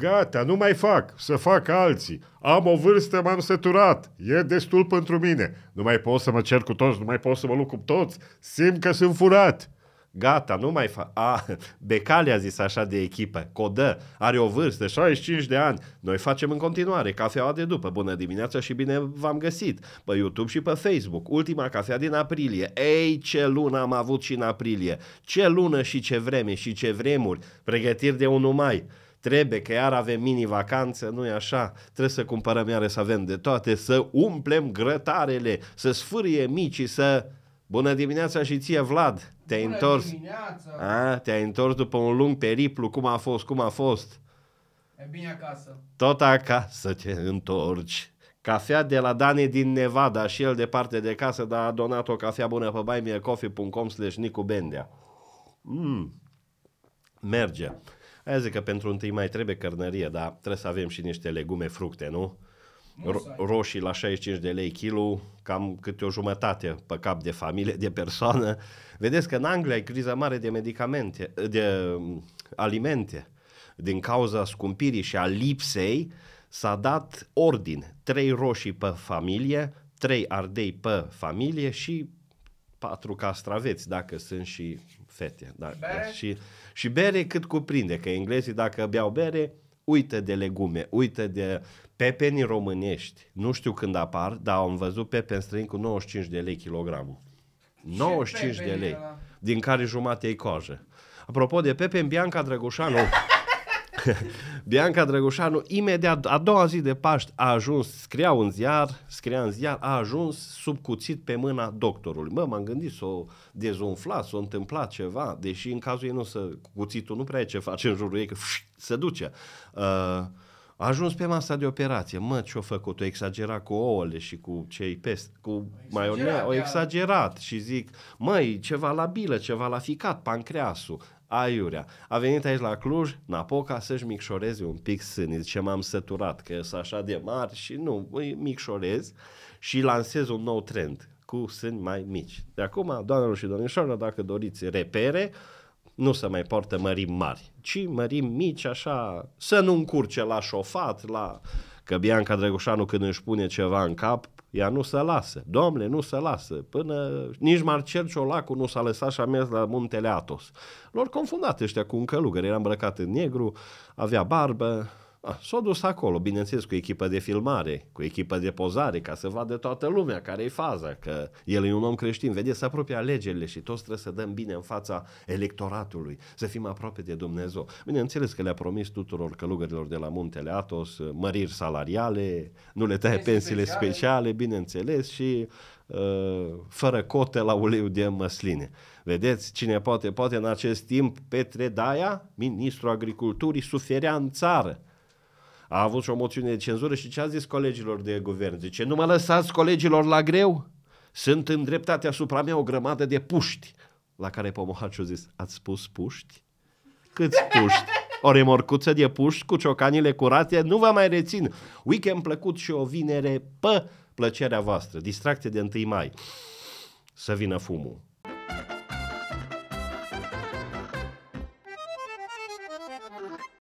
Gata, nu mai fac, să fac alții. Am o vârstă, m-am săturat. E destul pentru mine. Nu mai pot să mă cer cu toți, nu mai pot să mă lucru cu toți. Simt că sunt furat. Gata, nu mai fac. A, Becali a zis așa de echipă. Codă, are o vârstă, 65 de ani. Noi facem în continuare cafeaua de după. Bună dimineața și bine v-am găsit. Pe YouTube și pe Facebook. Ultima cafea din aprilie. Ei, ce lună am avut și în aprilie. Ce lună și ce vreme și ce vremuri. Pregătiri de 1 mai trebuie că iar avem mini-vacanță, nu e așa? Trebuie să cumpărăm iară să avem de toate, să umplem grătarele, să sfârie micii, să... Bună dimineața și ție, Vlad! Te-ai întors... A, te-ai întors după un lung periplu, cum a fost, cum a fost? E bine acasă. Tot acasă te întorci. Cafea de la Dani din Nevada și el departe de casă, dar a donat o cafea bună pe baimiecoffee.com slash Nicu Bendea. Mm. Merge. Aia zic că pentru întâi mai trebuie cărnărie, dar trebuie să avem și niște legume, fructe, nu? Ro- roșii la 65 de lei kilo, cam câte o jumătate pe cap de familie, de persoană. Vedeți că în Anglia e criza mare de medicamente, de alimente. Din cauza scumpirii și a lipsei s-a dat ordin. Trei roșii pe familie, trei ardei pe familie și patru castraveți, dacă sunt și fete. Da, bere? Și, și bere cât cuprinde, că englezii dacă beau bere, uită de legume, uită de pepeni românești. Nu știu când apar, dar am văzut pepeni străin cu 95 de lei kilogramul. 95 de lei, din care jumate e coajă. Apropo de pepeni, Bianca Drăgușanu Bianca Drăgușanu, imediat, a doua zi de Paști, a ajuns, scria în ziar, scria în ziar, a ajuns sub cuțit pe mâna doctorului. Mă, m-am gândit să o dezumflat, să o întâmpla ceva, deși în cazul ei nu să, cuțitul nu prea e ce face în jurul ei, că fș, se duce. Uh, a ajuns pe masa de operație. Mă, ce o făcut? O exagera cu ouăle și cu cei peste, cu maionea. O exagerat și zic, măi, ceva la bilă, ceva la ficat, pancreasul. Aiurea. A venit aici la Cluj, Napoca, să-și micșoreze un pic sânii. Zice, m-am săturat, că sunt așa de mari și nu, îi micșorez și lansez un nou trend cu sâni mai mici. De acum, doamnelor și domnișoară, dacă doriți repere, nu se mai poartă mărimi mari, ci mărimi mici, așa, să nu încurce la șofat, la că Bianca Drăgușanu când își pune ceva în cap, ea nu se lasă. Domne, nu se lasă. Până nici Marcel Ciolacu nu s-a lăsat și a mers la muntele Atos. Lor confundat ăștia cu un călugăr. Era îmbrăcat în negru, avea barbă, Ah, s-a dus acolo, bineînțeles, cu echipă de filmare, cu echipă de pozare, ca să vadă toată lumea care e faza, că el e un om creștin. Vedeți, să apropie alegerile și toți trebuie să dăm bine în fața electoratului, să fim aproape de Dumnezeu. Bineînțeles că le-a promis tuturor călugărilor de la Muntele Atos uh, măriri salariale, nu le taie pensiile speciale. speciale, bineînțeles, și uh, fără cote la uleiul de măsline. Vedeți, cine poate, poate în acest timp, Petre Daia, ministrul agriculturii, suferea în țară a avut și o moțiune de cenzură și ce a zis colegilor de guvern? Zice, nu mă lăsați colegilor la greu? Sunt îndreptate asupra mea o grămadă de puști. La care Pomohaciu a zis, ați spus puști? Câți puști? O remorcuță de puști cu ciocanile curate, nu vă mai rețin. Weekend plăcut și o vinere pe plăcerea voastră. Distracție de 1 mai. Să vină fumul.